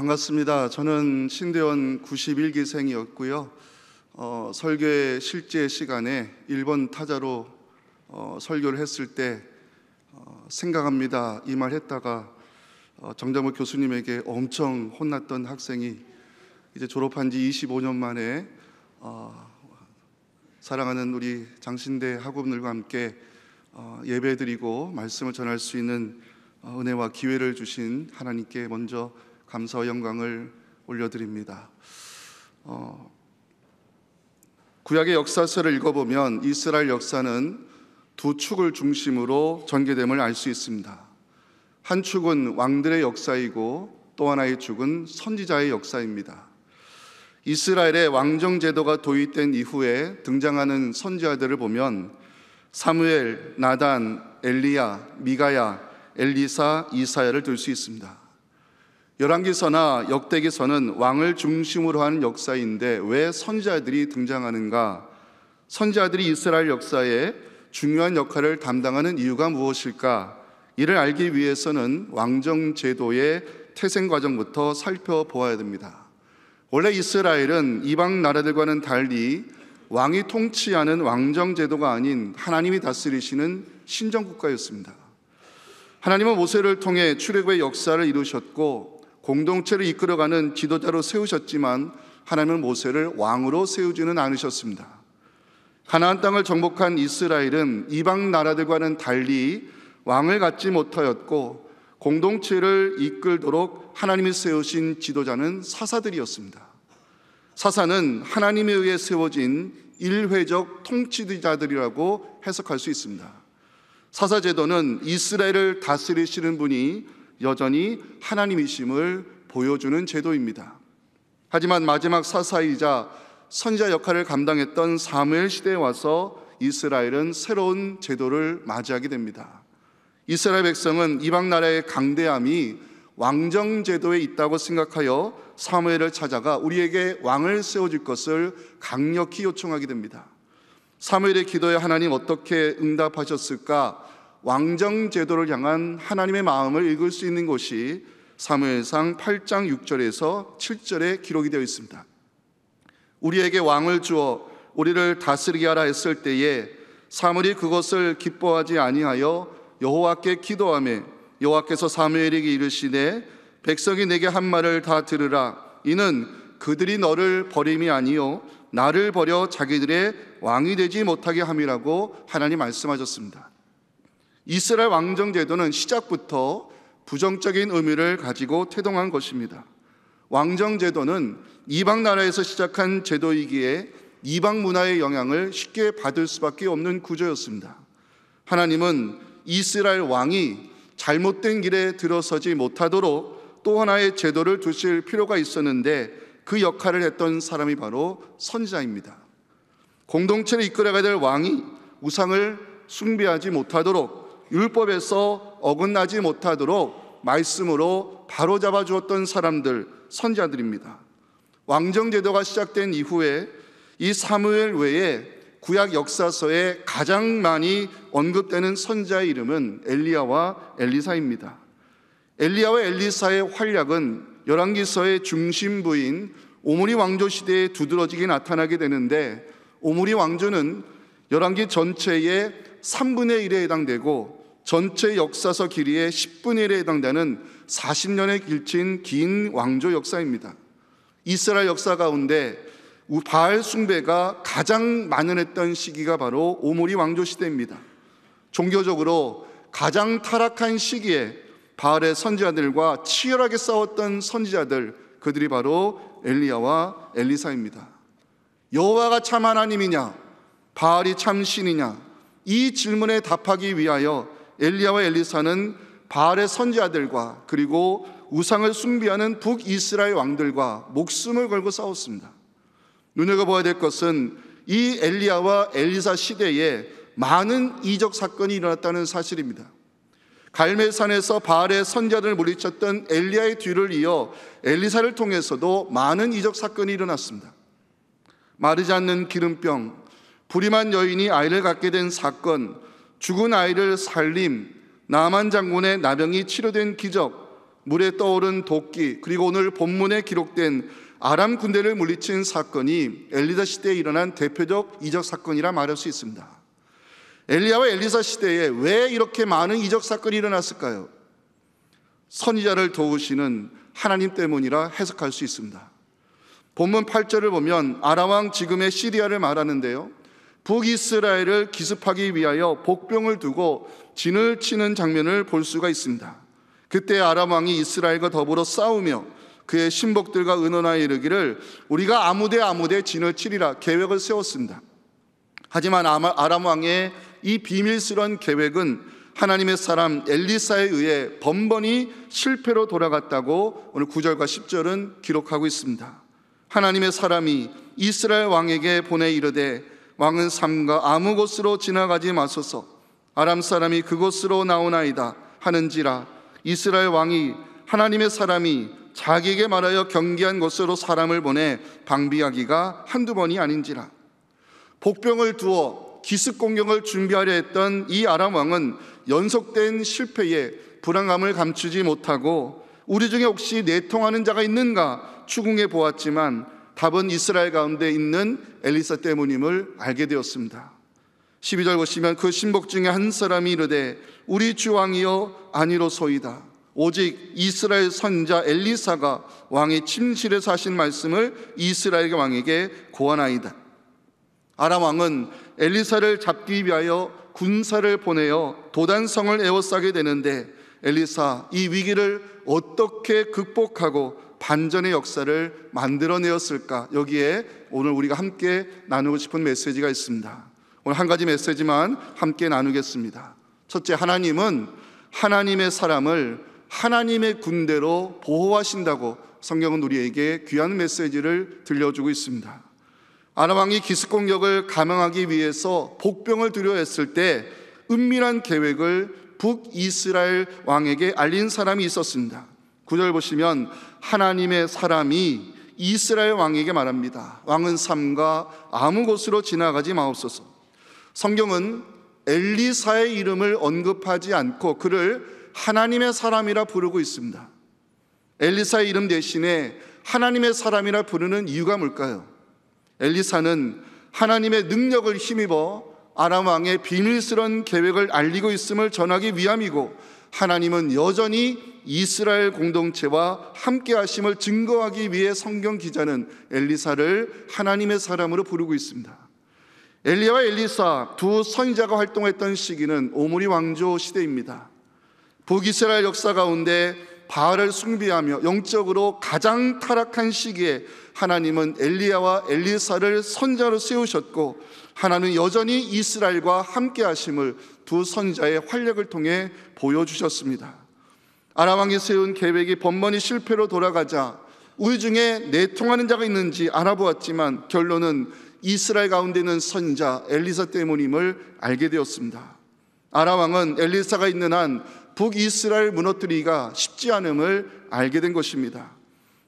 반갑습니다. 저는 신대원 91기생이었고요. 어, 설교의 실제 시간에 1번 타자로 어, 설교를 했을 때 어, 생각합니다. 이 말 했다가 어, 정자모 교수님에게 엄청 혼났던 학생이 이제 졸업한 지 25년 만에 어, 사랑하는 우리 장신대 학우분들과 함께 어, 예배드리고 말씀을 전할 수 있는 은혜와 기회를 주신 하나님께 먼저 감사와 영광을 올려드립니다. 어, 구약의 역사서를 읽어보면 이스라엘 역사는 두 축을 중심으로 전개됨을 알 수 있습니다. 한 축은 왕들의 역사이고 또 하나의 축은 선지자의 역사입니다. 이스라엘의 왕정 제도가 도입된 이후에 등장하는 선지자들을 보면 사무엘, 나단, 엘리야, 미가야, 엘리사, 이사야를 들 수 있습니다. 열왕기서나 역대기서는 왕을 중심으로 한 역사인데 왜 선지자들이 등장하는가? 선지자들이 이스라엘 역사에 중요한 역할을 담당하는 이유가 무엇일까? 이를 알기 위해서는 왕정 제도의 태생 과정부터 살펴보아야 됩니다. 원래 이스라엘은 이방 나라들과는 달리 왕이 통치하는 왕정 제도가 아닌 하나님이 다스리시는 신정 국가였습니다. 하나님은 모세를 통해 출애굽의 역사를 이루셨고 공동체를 이끌어가는 지도자로 세우셨지만 하나님은 모세를 왕으로 세우지는 않으셨습니다. 가나안 땅을 정복한 이스라엘은 이방 나라들과는 달리 왕을 갖지 못하였고 공동체를 이끌도록 하나님이 세우신 지도자는 사사들이었습니다. 사사는 하나님에 의해 세워진 일회적 통치자들이라고 해석할 수 있습니다. 사사제도는 이스라엘을 다스리시는 분이 여전히 하나님이심을 보여주는 제도입니다. 하지만 마지막 사사이자 선지자 역할을 감당했던 사무엘 시대에 와서 이스라엘은 새로운 제도를 맞이하게 됩니다. 이스라엘 백성은 이방 나라의 강대함이 왕정 제도에 있다고 생각하여 사무엘을 찾아가 우리에게 왕을 세워줄 것을 강력히 요청하게 됩니다. 사무엘의 기도에 하나님 어떻게 응답하셨을까? 왕정 제도를 향한 하나님의 마음을 읽을 수 있는 곳이 사무엘상 8장 6절에서 7절에 기록이 되어 있습니다. 우리에게 왕을 주어 우리를 다스리게 하라 했을 때에 사무엘이 그것을 기뻐하지 아니하여 여호와께 기도하며 여호와께서 사무엘에게 이르시되 백성이 내게 한 말을 다 들으라 이는 그들이 너를 버림이 아니요 나를 버려 자기들의 왕이 되지 못하게 함이라고 하나님 말씀하셨습니다. 이스라엘 왕정 제도는 시작부터 부정적인 의미를 가지고 태동한 것입니다. 왕정 제도는 이방 나라에서 시작한 제도이기에 이방 문화의 영향을 쉽게 받을 수밖에 없는 구조였습니다. 하나님은 이스라엘 왕이 잘못된 길에 들어서지 못하도록 또 하나의 제도를 두실 필요가 있었는데 그 역할을 했던 사람이 바로 선지자입니다. 공동체를 이끌어가야 될 왕이 우상을 숭배하지 못하도록 율법에서 어긋나지 못하도록 말씀으로 바로잡아 주었던 사람들, 선자들입니다. 왕정제도가 시작된 이후에 이 사무엘 외에 구약 역사서에 가장 많이 언급되는 선자의 이름은 엘리야와 엘리사입니다. 엘리야와 엘리사의 활약은 열왕기서의 중심부인 오므리 왕조 시대에 두드러지게 나타나게 되는데 오므리 왕조는 열왕기 전체의 3분의 1에 해당되고 전체 역사서 길이의 10분의 1에 해당되는 40년에 길친 긴 왕조 역사입니다. 이스라엘 역사 가운데 바알 숭배가 가장 만연했던 시기가 바로 오모리 왕조 시대입니다. 종교적으로 가장 타락한 시기에 바알의 선지자들과 치열하게 싸웠던 선지자들 그들이 바로 엘리야와 엘리사입니다. 여호와가 참 하나님이냐 바알이 참 신이냐 이 질문에 답하기 위하여 엘리야와 엘리사는 바알의 선지자들과 그리고 우상을 숭배하는 북이스라엘 왕들과 목숨을 걸고 싸웠습니다. 눈여겨봐야 될 것은 이 엘리야와 엘리사 시대에 많은 이적 사건이 일어났다는 사실입니다. 갈멜산에서 바알의 선자들을 물리쳤던 엘리야의 뒤를 이어 엘리사를 통해서도 많은 이적 사건이 일어났습니다. 마르지 않는 기름병, 불임한 여인이 아이를 갖게 된 사건, 죽은 아이를 살림, 남한 장군의 나병이 치료된 기적, 물에 떠오른 도끼, 그리고 오늘 본문에 기록된 아람 군대를 물리친 사건이 엘리사 시대에 일어난 대표적 이적 사건이라 말할 수 있습니다. 엘리야와 엘리사 시대에 왜 이렇게 많은 이적 사건이 일어났을까요? 선의자를 도우시는 하나님 때문이라 해석할 수 있습니다. 본문 8절을 보면 아라왕 지금의 시리아를 말하는데요. 북이스라엘을 기습하기 위하여 복병을 두고 진을 치는 장면을 볼 수가 있습니다. 그때 아람 왕이 이스라엘과 더불어 싸우며 그의 신복들과 은원하에 이르기를 우리가 아무데 아무데 진을 치리라 계획을 세웠습니다. 하지만 아람 왕의 이 비밀스런 계획은 하나님의 사람 엘리사에 의해 번번이 실패로 돌아갔다고 오늘 9절과 10절은 기록하고 있습니다. 하나님의 사람이 이스라엘 왕에게 보내 이르되 왕은 삼가 아무 곳으로 지나가지 마소서 아람 사람이 그곳으로 나오나이다 하는지라 이스라엘 왕이 하나님의 사람이 자기에게 말하여 경계한 곳으로 사람을 보내 방비하기가 한두 번이 아닌지라 복병을 두어 기습 공격을 준비하려 했던 이 아람 왕은 연속된 실패에 불안감을 감추지 못하고 우리 중에 혹시 내통하는 자가 있는가 추궁해 보았지만 답은 이스라엘 가운데 있는 엘리사 때문임을 알게 되었습니다. 12절 보시면 그 신복 중에 한 사람이 이르되 우리 주왕이여 아니로소이다. 오직 이스라엘 선자 엘리사가 왕의 침실에서 하신 말씀을 이스라엘 왕에게 고하나이다. 아람 왕은 엘리사를 잡기 위하여 군사를 보내어 도단성을 에워싸게 되는데 엘리사 이 위기를 어떻게 극복하고 반전의 역사를 만들어내었을까? 여기에 오늘 우리가 함께 나누고 싶은 메시지가 있습니다. 오늘 한 가지 메시지만 함께 나누겠습니다. 첫째, 하나님은 하나님의 사람을 하나님의 군대로 보호하신다고 성경은 우리에게 귀한 메시지를 들려주고 있습니다. 아람왕이 기습 공격을 감행하기 위해서 복병을 두려했을 때 은밀한 계획을 북이스라엘 왕에게 알린 사람이 있었습니다. 9절 보시면 하나님의 사람이 이스라엘 왕에게 말합니다. 왕은 삼가 아무 곳으로 지나가지 마옵소서. 성경은 엘리사의 이름을 언급하지 않고 그를 하나님의 사람이라 부르고 있습니다. 엘리사의 이름 대신에 하나님의 사람이라 부르는 이유가 뭘까요? 엘리사는 하나님의 능력을 힘입어 아람 왕의 비밀스런 계획을 알리고 있음을 전하기 위함이고 하나님은 여전히 이스라엘 공동체와 함께 하심을 증거하기 위해 성경 기자는 엘리사를 하나님의 사람으로 부르고 있습니다. 엘리야와 엘리사 두 선지자가 활동했던 시기는 오므리 왕조 시대입니다. 북이스라엘 역사 가운데 바알을 숭배하며 영적으로 가장 타락한 시기에 하나님은 엘리야와 엘리사를 선자로 세우셨고 하나는 여전히 이스라엘과 함께 하심을 두 선지자의 활력을 통해 보여주셨습니다. 아람왕이 세운 계획이 번번이 실패로 돌아가자 우리 중에 내통하는 자가 있는지 알아보았지만 결론은 이스라엘 가운데 있는 선자 엘리사 때문임을 알게 되었습니다. 아라왕은 엘리사가 있는 한 북이스라엘 무너뜨리기가 쉽지 않음을 알게 된 것입니다.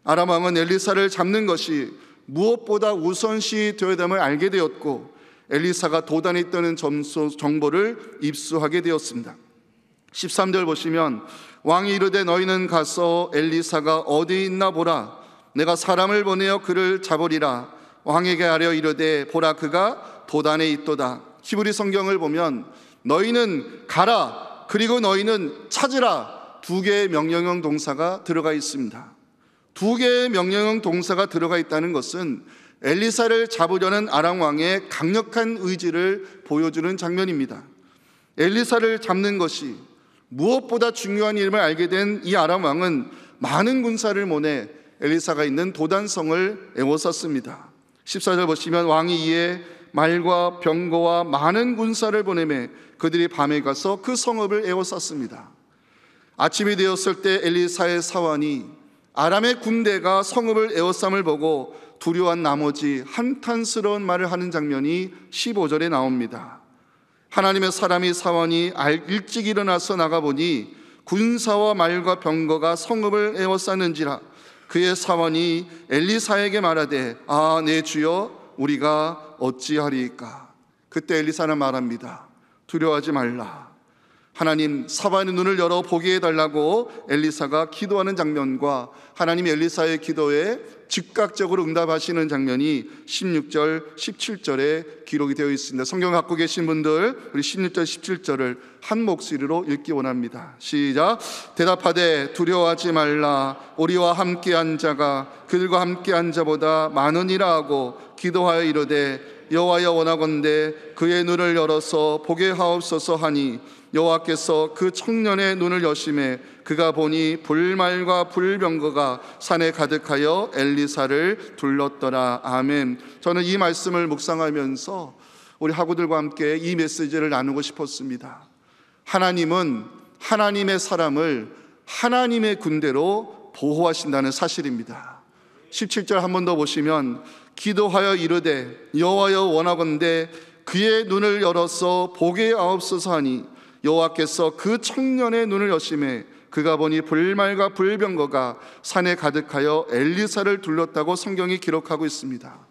아람왕은 엘리사를 잡는 것이 무엇보다 우선시 되어야 됨을 알게 되었고 엘리사가 도단에 있다는 점수 정보를 입수하게 되었습니다. 13절 보시면 왕이 이르되 너희는 가서 엘리사가 어디 있나 보라 내가 사람을 보내어 그를 잡으리라 왕에게 아뢰 이르되 보라 그가 도단에 있도다. 히브리 성경을 보면 너희는 가라 그리고 너희는 찾으라 두 개의 명령형 동사가 들어가 있습니다. 두 개의 명령형 동사가 들어가 있다는 것은 엘리사를 잡으려는 아람 왕의 강력한 의지를 보여주는 장면입니다. 엘리사를 잡는 것이 무엇보다 중요한 일임을 알게 된 이 아람 왕은 많은 군사를 보내 엘리사가 있는 도단성을 애워쌌습니다. 14절 보시면 왕이 이에 말과 병거와 많은 군사를 보내매 그들이 밤에 가서 그 성읍을 애워쌌습니다. 아침이 되었을 때 엘리사의 사환이 아람의 군대가 성읍을 에워쌈을 보고 두려워한 나머지 한탄스러운 말을 하는 장면이 15절에 나옵니다. 하나님의 사람이 사원이 일찍 일어나서 나가보니 군사와 말과 병거가 성읍을 에워쌌는지라 그의 사원이 엘리사에게 말하되 아내 네 주여 우리가 어찌하리까 그때 엘리사는 말합니다 두려워하지 말라 하나님 사반의 눈을 열어 보게 해달라고 엘리사가 기도하는 장면과 하나님 엘리사의 기도에 즉각적으로 응답하시는 장면이 16절, 17절에 기록이 되어 있습니다. 성경 갖고 계신 분들, 우리 16절, 17절을 한 목소리로 읽기 원합니다. 시작. 대답하되 두려워하지 말라. 우리와 함께한 자가 그들과 함께한 자보다 많으니라 하고 기도하여 이르되 여와여 원하건대 그의 눈을 열어서 보게 하옵소서 하니 여호와께서 그 청년의 눈을 여심해 그가 보니 불말과 불병거가 산에 가득하여 엘리사를 둘렀더라. 아멘. 저는 이 말씀을 묵상하면서 우리 학우들과 함께 이 메시지를 나누고 싶었습니다. 하나님은 하나님의 사람을 하나님의 군대로 보호하신다는 사실입니다. 17절 한 번 더 보시면 기도하여 이르되 여호와여 원하건대 그의 눈을 열어서 보게 하옵소서 하니 여호와께서 그 청년의 눈을 여심해 그가 보니 불말과 불병거가 산에 가득하여 엘리사를 둘렀다고 성경이 기록하고 있습니다.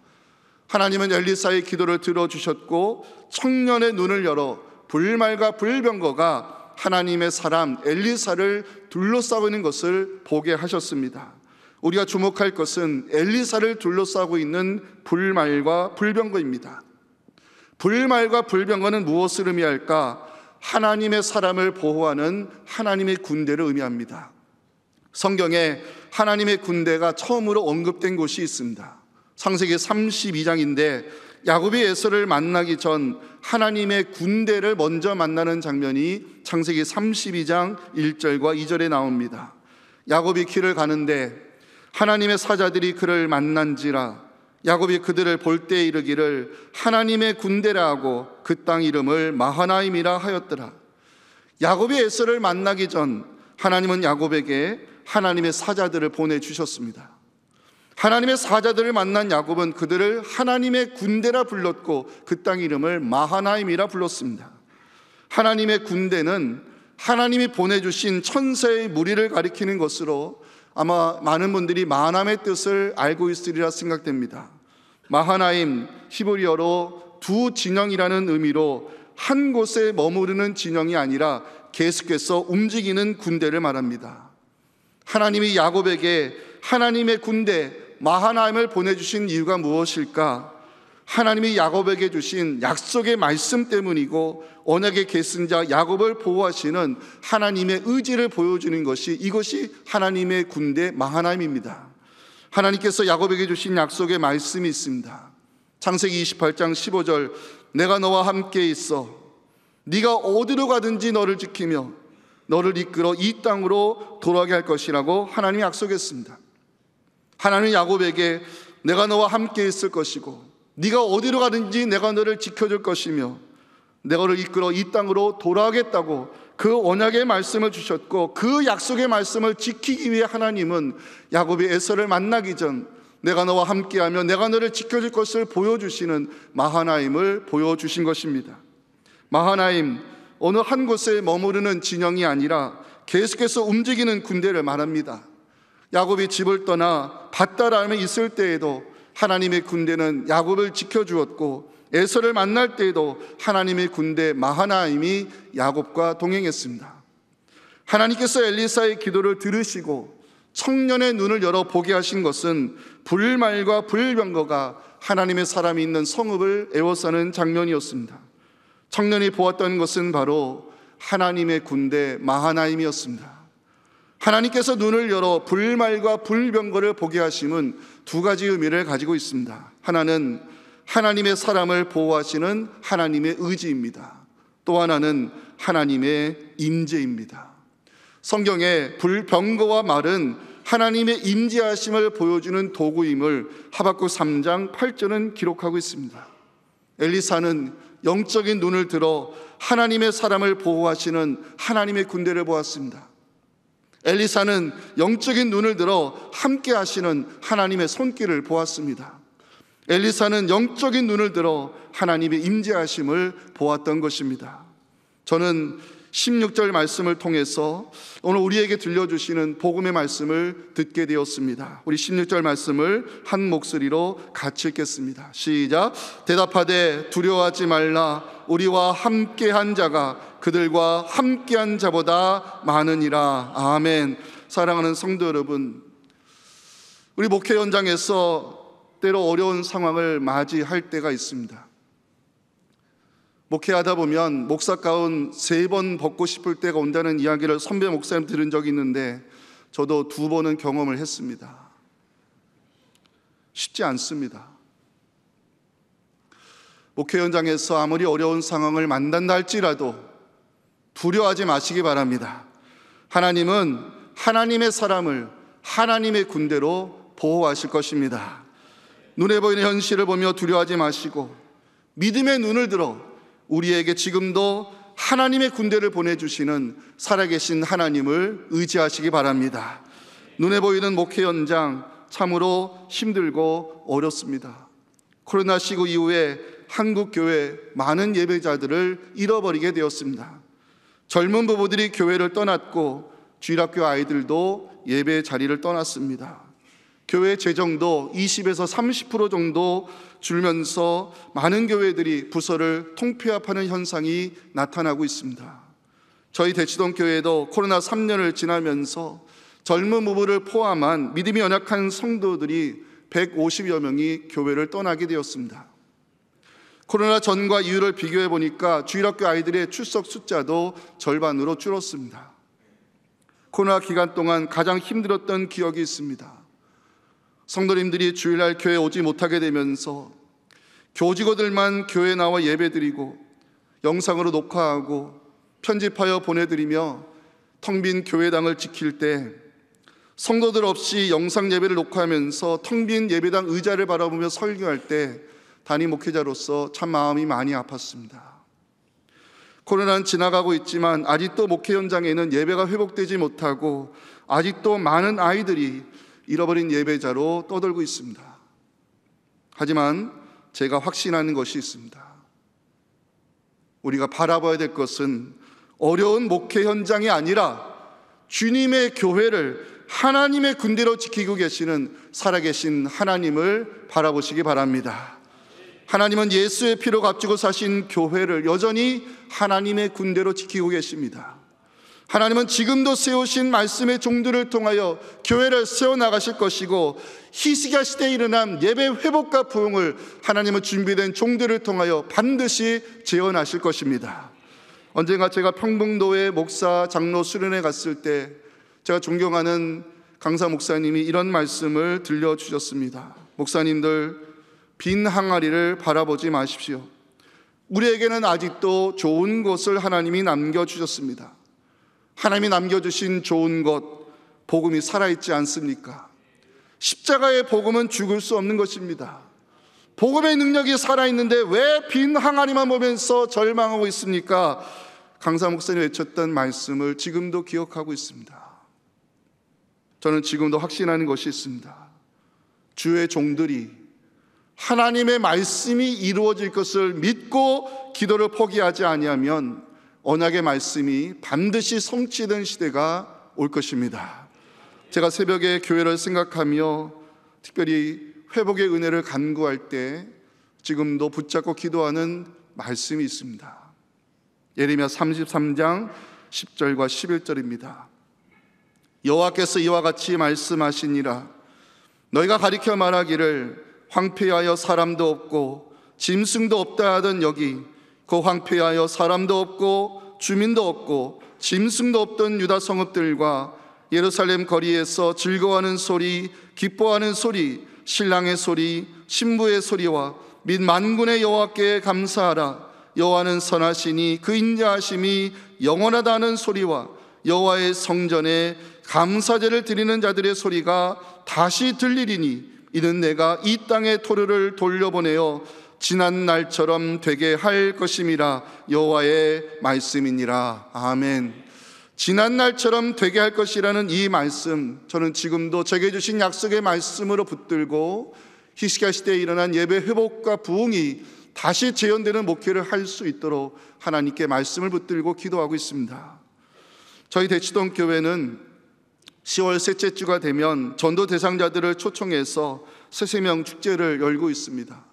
하나님은 엘리사의 기도를 들어주셨고 청년의 눈을 열어 불말과 불병거가 하나님의 사람 엘리사를 둘러싸고 있는 것을 보게 하셨습니다. 우리가 주목할 것은 엘리사를 둘러싸고 있는 불말과 불병거입니다. 불말과 불병거는 무엇을 의미할까? 하나님의 사람을 보호하는 하나님의 군대를 의미합니다. 성경에 하나님의 군대가 처음으로 언급된 곳이 있습니다. 상세기 32장인데 야곱이 에서를 만나기 전 하나님의 군대를 먼저 만나는 장면이 창세기 32장 1절과 2절에 나옵니다. 야곱이 길을 가는데 하나님의 사자들이 그를 만난지라 야곱이 그들을 볼 때 이르기를 하나님의 군대라 하고 그 땅 이름을 마하나임이라 하였더라. 야곱이 에서를 만나기 전 하나님은 야곱에게 하나님의 사자들을 보내 주셨습니다. 하나님의 사자들을 만난 야곱은 그들을 하나님의 군대라 불렀고 그 땅 이름을 마하나임이라 불렀습니다. 하나님의 군대는 하나님이 보내주신 천사의 무리를 가리키는 것으로 아마 많은 분들이 마하나임의 뜻을 알고 있으리라 생각됩니다. 마하나임 히브리어로 두 진영이라는 의미로 한 곳에 머무르는 진영이 아니라 계속해서 움직이는 군대를 말합니다. 하나님이 야곱에게 하나님의 군대 마하나임을 보내주신 이유가 무엇일까? 하나님이 야곱에게 주신 약속의 말씀 때문이고 언약의 계승자 야곱을 보호하시는 하나님의 의지를 보여주는 것이 이것이 하나님의 군대 마하나임입니다. 하나님께서 야곱에게 주신 약속의 말씀이 있습니다. 창세기 28장 15절 내가 너와 함께 있어 네가 어디로 가든지 너를 지키며 너를 이끌어 이 땅으로 돌아가게 할 것이라고 하나님이 약속했습니다. 하나님 야곱에게 내가 너와 함께 있을 것이고 네가 어디로 가든지 내가 너를 지켜줄 것이며 내가 너를 이끌어 이 땅으로 돌아오겠다고 그 언약의 말씀을 주셨고 그 약속의 말씀을 지키기 위해 하나님은 야곱이 에서를 만나기 전 내가 너와 함께하며 내가 너를 지켜줄 것을 보여주시는 마하나임을 보여주신 것입니다. 마하나임 어느 한 곳에 머무르는 진영이 아니라 계속해서 움직이는 군대를 말합니다. 야곱이 집을 떠나 밧다라에 있을 때에도 하나님의 군대는 야곱을 지켜주었고 에서를 만날 때에도 하나님의 군대 마하나임이 야곱과 동행했습니다. 하나님께서 엘리사의 기도를 들으시고 청년의 눈을 열어 보게 하신 것은 불말과 불병거가 하나님의 사람이 있는 성읍을 애워싸는 장면이었습니다. 청년이 보았던 것은 바로 하나님의 군대 마하나임이었습니다. 하나님께서 눈을 열어 불말과 불병거를 보게 하심은 두 가지 의미를 가지고 있습니다. 하나는 하나님의 사람을 보호하시는 하나님의 의지입니다. 또 하나는 하나님의 임재입니다. 성경의 불병거와 말은 하나님의 임재하심을 보여주는 도구임을 하박국 3장 8절은 기록하고 있습니다. 엘리사는 영적인 눈을 들어 하나님의 사람을 보호하시는 하나님의 군대를 보았습니다. 엘리사는 영적인 눈을 들어 함께 하시는 하나님의 손길을 보았습니다. 엘리사는 영적인 눈을 들어 하나님의 임재하심을 보았던 것입니다. 저는 16절 말씀을 통해서 오늘 우리에게 들려주시는 복음의 말씀을 듣게 되었습니다. 우리 16절 말씀을 한 목소리로 같이 읽겠습니다. 시작. 대답하되 두려워하지 말라. 우리와 함께한 자가 그들과 함께한 자보다 많으니라. 아멘. 사랑하는 성도 여러분, 우리 목회 현장에서 때로 어려운 상황을 맞이할 때가 있습니다. 목회하다 보면 목사 가운 세 번 벗고 싶을 때가 온다는 이야기를 선배 목사님 들은 적이 있는데 저도 두 번은 경험을 했습니다. 쉽지 않습니다. 목회 현장에서 아무리 어려운 상황을 만난다 할지라도 두려워하지 마시기 바랍니다. 하나님은 하나님의 사람을 하나님의 군대로 보호하실 것입니다. 눈에 보이는 현실을 보며 두려워하지 마시고 믿음의 눈을 들어 우리에게 지금도 하나님의 군대를 보내주시는 살아계신 하나님을 의지하시기 바랍니다. 눈에 보이는 목회 현장 참으로 힘들고 어렵습니다. 코로나19 이후에 한국교회 많은 예배자들을 잃어버리게 되었습니다. 젊은 부부들이 교회를 떠났고 주일학교 아이들도 예배 자리를 떠났습니다. 교회 재정도 20에서 30% 정도 줄면서 많은 교회들이 부서를 통폐합하는 현상이 나타나고 있습니다. 저희 대치동 교회도 코로나 3년을 지나면서 젊은 부부를 포함한 믿음이 연약한 성도들이 150여 명이 교회를 떠나게 되었습니다. 코로나 전과 이후를 비교해 보니까 주일학교 아이들의 출석 숫자도 절반으로 줄었습니다. 코로나 기간 동안 가장 힘들었던 기억이 있습니다. 성도님들이 주일날 교회 에 오지 못하게 되면서 교직원들만 교회 나와 예배드리고 영상으로 녹화하고 편집하여 보내드리며 텅 빈 교회당을 지킬 때 성도들 없이 영상 예배를 녹화하면서 텅 빈 예배당 의자를 바라보며 설교할 때 단임 목회자로서 참 마음이 많이 아팠습니다. 코로나는 지나가고 있지만 아직도 목회 현장에는 예배가 회복되지 못하고 아직도 많은 아이들이 잃어버린 예배자로 떠돌고 있습니다. 하지만 제가 확신하는 것이 있습니다. 우리가 바라봐야 될 것은 어려운 목회 현장이 아니라 주님의 교회를 하나님의 군대로 지키고 계시는 살아계신 하나님을 바라보시기 바랍니다. 하나님은 예수의 피로 값지고 사신 교회를 여전히 하나님의 군대로 지키고 계십니다. 하나님은 지금도 세우신 말씀의 종들을 통하여 교회를 세워나가실 것이고 희스기 시대에 일어난 예배 회복과 부흥을 하나님은 준비된 종들을 통하여 반드시 재현하실 것입니다. 언젠가 제가 평봉도의 목사 장로 수련회 갔을 때 제가 존경하는 강사 목사님이 이런 말씀을 들려주셨습니다. 목사님들, 빈 항아리를 바라보지 마십시오. 우리에게는 아직도 좋은 곳을 하나님이 남겨주셨습니다. 하나님이 남겨주신 좋은 것, 복음이 살아있지 않습니까? 십자가의 복음은 죽을 수 없는 것입니다. 복음의 능력이 살아있는데 왜 빈 항아리만 보면서 절망하고 있습니까? 강사 목사님 외쳤던 말씀을 지금도 기억하고 있습니다. 저는 지금도 확신하는 것이 있습니다. 주의 종들이 하나님의 말씀이 이루어질 것을 믿고 기도를 포기하지 아니하면 언약의 말씀이 반드시 성취된 시대가 올 것입니다. 제가 새벽에 교회를 생각하며 특별히 회복의 은혜를 간구할 때 지금도 붙잡고 기도하는 말씀이 있습니다. 예레미야 33장 10절과 11절입니다. 여호와께서 이와 같이 말씀하시니라 너희가 가리켜 말하기를 황폐하여 사람도 없고 짐승도 없다 하던 여기 그 황폐하여 사람도 없고 주민도 없고 짐승도 없던 유다 성읍들과 예루살렘 거리에서 즐거워하는 소리, 기뻐하는 소리, 신랑의 소리, 신부의 소리와 및 만군의 여호와께 감사하라. 여호와는 선하시니 그 인자하심이 영원하다는 소리와 여호와의 성전에 감사제를 드리는 자들의 소리가 다시 들리리니 이는 내가 이 땅의 토르를 돌려보내어 지난 날처럼 되게 할 것임이라 여호와의 말씀이니라. 아멘. 지난 날처럼 되게 할 것이라는 이 말씀 저는 지금도 제게 주신 약속의 말씀으로 붙들고 히스기야 시대에 일어난 예배 회복과 부흥이 다시 재현되는 목회를 할 수 있도록 하나님께 말씀을 붙들고 기도하고 있습니다. 저희 대치동 교회는 10월 셋째 주가 되면 전도 대상자들을 초청해서 새세명 축제를 열고 있습니다.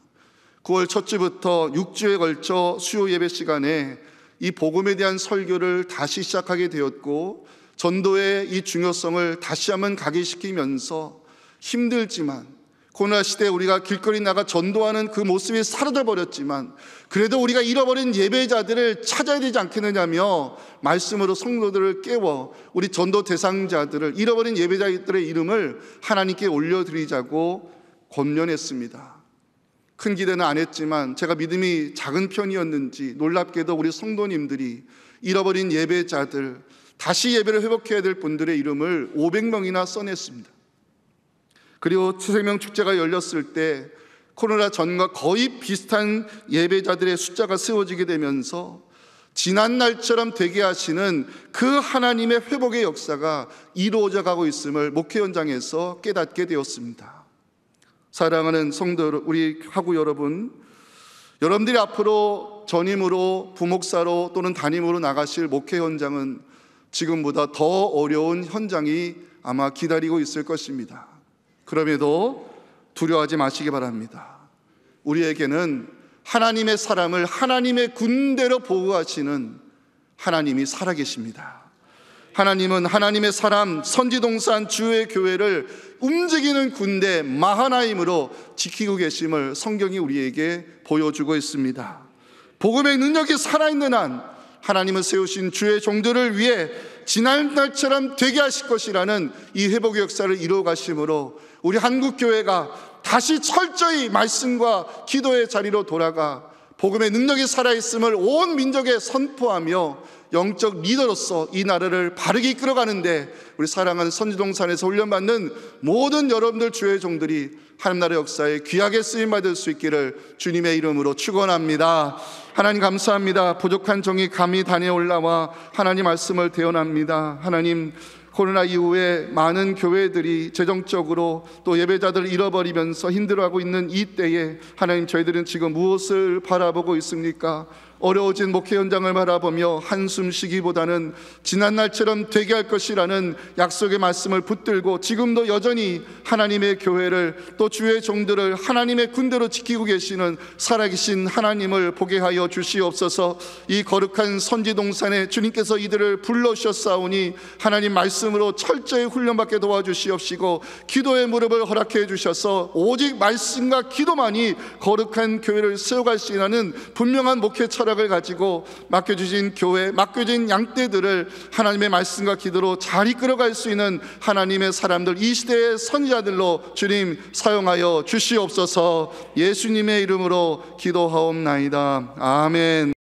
9월 첫 주부터 6주에 걸쳐 수요 예배 시간에 이 복음에 대한 설교를 다시 시작하게 되었고 전도의 이 중요성을 다시 한번 각인시키면서 힘들지만 코로나 시대에 우리가 길거리 나가 전도하는 그 모습이 사라져 버렸지만 그래도 우리가 잃어버린 예배자들을 찾아야 되지 않겠느냐며 말씀으로 성도들을 깨워 우리 전도 대상자들을 잃어버린 예배자들의 이름을 하나님께 올려드리자고 권면했습니다. 큰 기대는 안 했지만 제가 믿음이 작은 편이었는지 놀랍게도 우리 성도님들이 잃어버린 예배자들, 다시 예배를 회복해야 될 분들의 이름을 500명이나 써냈습니다. 그리고 최생명 축제가 열렸을 때 코로나 전과 거의 비슷한 예배자들의 숫자가 세워지게 되면서 지난 날처럼 되게 하시는 그 하나님의 회복의 역사가 이루어져 가고 있음을 목회 현장에서 깨닫게 되었습니다. 사랑하는 성도 우리 하고 여러분, 여러분들이 앞으로 전임으로 부목사로 또는 담임으로 나가실 목회 현장은 지금보다 더 어려운 현장이 아마 기다리고 있을 것입니다. 그럼에도 두려워하지 마시기 바랍니다. 우리에게는 하나님의 사람을 하나님의 군대로 보호하시는 하나님이 살아계십니다. 하나님은 하나님의 사람 선지동산 주의 교회를 움직이는 군대 마하나임으로 지키고 계심을 성경이 우리에게 보여주고 있습니다. 복음의 능력이 살아있는 한 하나님은 세우신 주의 종들을 위해 지난날처럼 되게 하실 것이라는 이 회복의 역사를 이루어 가심으로 우리 한국교회가 다시 철저히 말씀과 기도의 자리로 돌아가 복음의 능력이 살아있음을 온 민족에 선포하며 영적 리더로서 이 나라를 바르게 이끌어가는데 우리 사랑하는 선지동산에서 훈련받는 모든 여러분들 주의 종들이 하나님 나라 역사에 귀하게 쓰임 받을 수 있기를 주님의 이름으로 축원합니다. 하나님 감사합니다. 부족한 종이 감히 단에 올라와 하나님 말씀을 대언합니다. 하나님 코로나 이후에 많은 교회들이 재정적으로 또 예배자들을 잃어버리면서 힘들어하고 있는 이 때에 하나님 저희들은 지금 무엇을 바라보고 있습니까? 어려워진 목회 현장을 바라보며 한숨 쉬기보다는 지난 날처럼 되게 할 것이라는 약속의 말씀을 붙들고 지금도 여전히 하나님의 교회를 또 주의 종들을 하나님의 군대로 지키고 계시는 살아계신 하나님을 보게 하여 주시옵소서 이 거룩한 선지동산에 주님께서 이들을 불러셨사오니 하나님 말씀으로 철저히 훈련받게 도와주시옵시고 기도의 무릎을 허락해 주셔서 오직 말씀과 기도만이 거룩한 교회를 세워갈 수 있는 분명한 목회처럼 손가을 가지고 맡겨주신 교회, 맡겨진 양떼들을 하나님의 말씀과 기도로 잘 이끌어갈 수 있는 하나님의 사람들, 이 시대의 선자들로 주님 사용하여 주시옵소서 예수님의 이름으로 기도하옵나이다. 아멘.